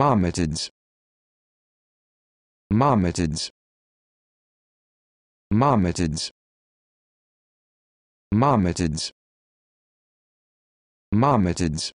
Marmatids Marmatids Marmatids Marmatids Marmatids